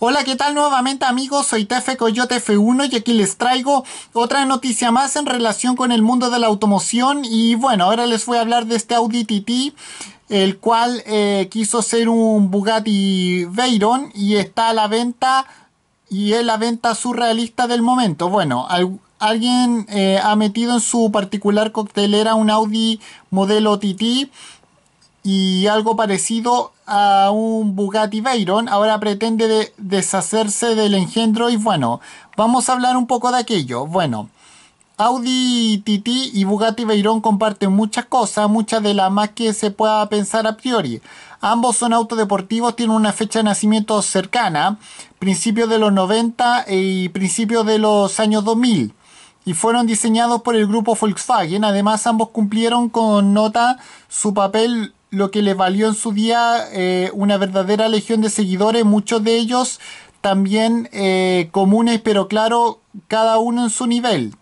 Hola, ¿qué tal nuevamente amigos? Soy Tefe Coyote F1 y aquí les traigo otra noticia más en relación con el mundo de la automoción y bueno, ahora les voy a hablar de este Audi TT el cual eh, quiso ser un Bugatti Veyron y está a la venta y es la venta surrealista del momento. Bueno, alguien eh, ha metido en su particular coctelera un Audi modelo TT y algo parecido a un Bugatti Veyron, ahora pretende deshacerse del engendro y bueno, vamos a hablar un poco de aquello. Bueno, Audi TT y Bugatti Veyron comparten muchas cosas, muchas de las más que se pueda pensar a priori. Ambos son autodeportivos. tienen una fecha de nacimiento cercana, principios de los 90 y principios de los años 2000 y fueron diseñados por el grupo Volkswagen. Además, ambos cumplieron con nota su papel lo que le valió en su día eh, una verdadera legión de seguidores, muchos de ellos también eh, comunes, pero claro, cada uno en su nivel.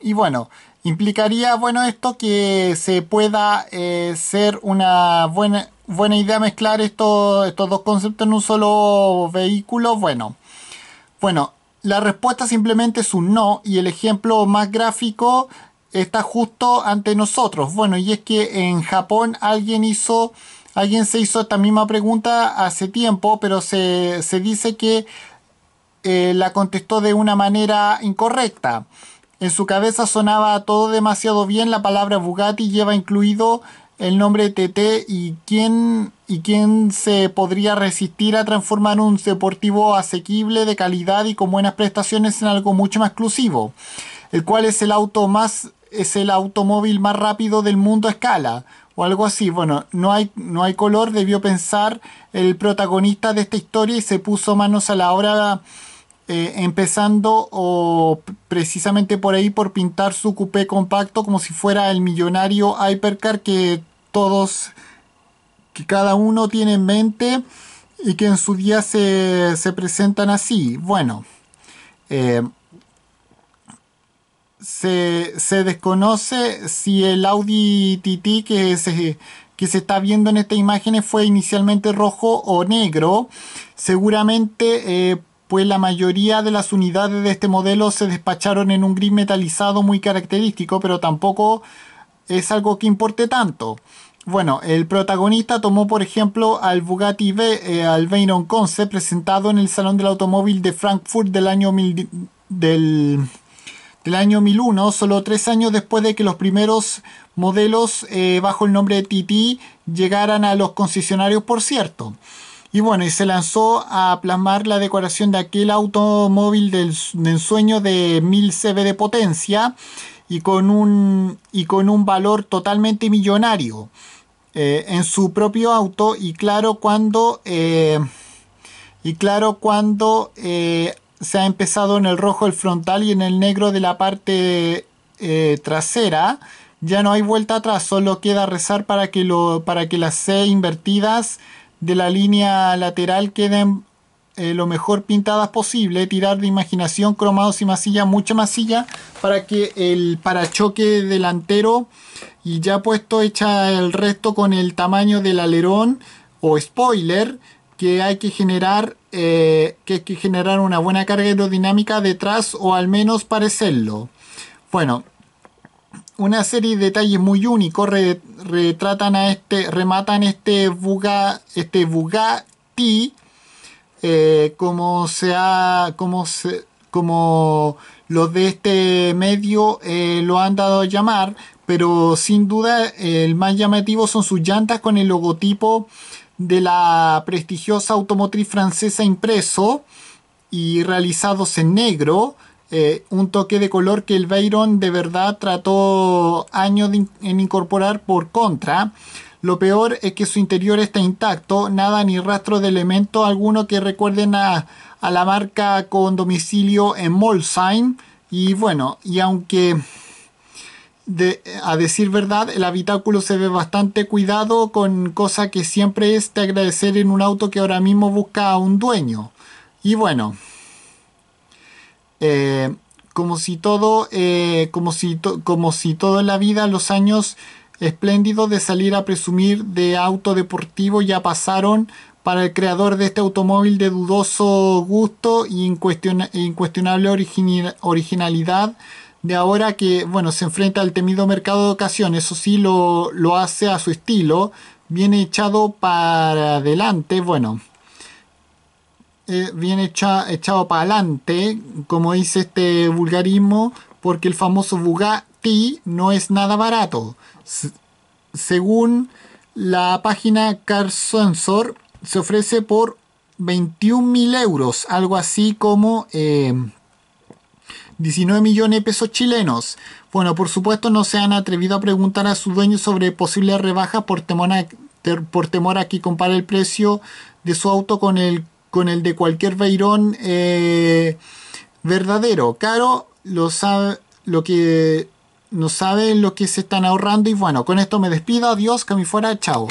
Y bueno, implicaría, bueno, esto que se pueda eh, ser una buena, buena idea mezclar estos estos dos conceptos en un solo vehículo. Bueno, bueno, la respuesta simplemente es un no y el ejemplo más gráfico está justo ante nosotros. Bueno, y es que en Japón alguien hizo, alguien se hizo esta misma pregunta hace tiempo, pero se, dice que eh, la contestó de una manera incorrecta. En su cabeza sonaba todo demasiado bien, la palabra Bugatti lleva incluido el nombre TT y quién, y quién se podría resistir a transformar un deportivo asequible, de calidad y con buenas prestaciones en algo mucho más exclusivo, el cual es el auto más es el automóvil más rápido del mundo a escala o algo así. Bueno, no hay, no hay color, debió pensar el protagonista de esta historia y se puso manos a la obra eh, empezando o precisamente por ahí por pintar su coupé compacto como si fuera el millonario hypercar que todos, que cada uno tiene en mente y que en su día se, se presentan así. Bueno. Eh, se, desconoce si el Audi TT que se, que se está viendo en estas imágenes fue inicialmente rojo o negro. Seguramente, eh, pues la mayoría de las unidades de este modelo se despacharon en un gris metalizado muy característico, pero tampoco es algo que importe tanto. Bueno, el protagonista tomó por ejemplo al Bugatti V eh, al Veyron Concept, presentado en el Salón del Automóvil de Frankfurt del año mil, del el año 1001, solo tres años después de que los primeros modelos eh, bajo el nombre de TT llegaran a los concesionarios, por cierto. Y bueno, y se lanzó a plasmar la decoración de aquel automóvil del, ensueño de 1000 CV de potencia y con un, y con un valor totalmente millonario eh, en su propio auto. Y claro, cuando, eh, y claro, cuando se ha empezado en el rojo el frontal y en el negro de la parte eh, trasera. Ya no hay vuelta atrás, solo queda rezar para que, lo, para que las C invertidas de la línea lateral queden eh, lo mejor pintadas posible, tirar de imaginación, cromados y masilla, mucha masilla, para que el parachoque delantero y ya puesto echa el resto con el tamaño del alerón o spoiler que hay que generar eh, que que generar una buena carga aerodinámica detrás o al menos parecerlo. Bueno, una serie de detalles muy únicos retratan a este, rematan este este Bugatti eh, como sea, como se, como los de este medio eh, lo han dado a llamar, pero sin duda el más llamativo son sus llantas con el logotipo de la prestigiosa automotriz francesa impreso y realizados en negro, eh, un toque de color que el Veyron de verdad trató años en incorporar por contra. Lo peor es que su interior está intacto, nada ni rastro de elemento alguno que recuerden a, a la marca con domicilio en Molsheim. Y bueno, y aunque a decir verdad, el habitáculo se ve bastante cuidado con cosa que siempre es de agradecer en un auto que ahora mismo busca a un dueño. Y bueno, eh, como si todo, eh, como, si como si todo en la vida, los años espléndidos de salir a presumir de auto deportivo ya pasaron para el creador de este automóvil de dudoso gusto e incuestionable originalidad de ahora que, bueno, se enfrenta al temido mercado de ocasión, eso sí lo, hace a su estilo, viene echado para adelante, bueno, eh, viene echado para adelante, como dice este vulgarismo, porque el famoso Bugatti no es nada barato. según la página Car Sensor, se ofrece por 21.000 euros, algo así como... Eh, 19 millones de pesos chilenos. Bueno, por supuesto no se han atrevido a preguntar a su dueño sobre posibles rebajas por temor a, por temor que compare el precio de su auto con el, con el de cualquier veirón eh, verdadero. Caro lo sabe, lo que no sabe lo que se están ahorrando y bueno, con esto me despido, adiós, que fuera, chao.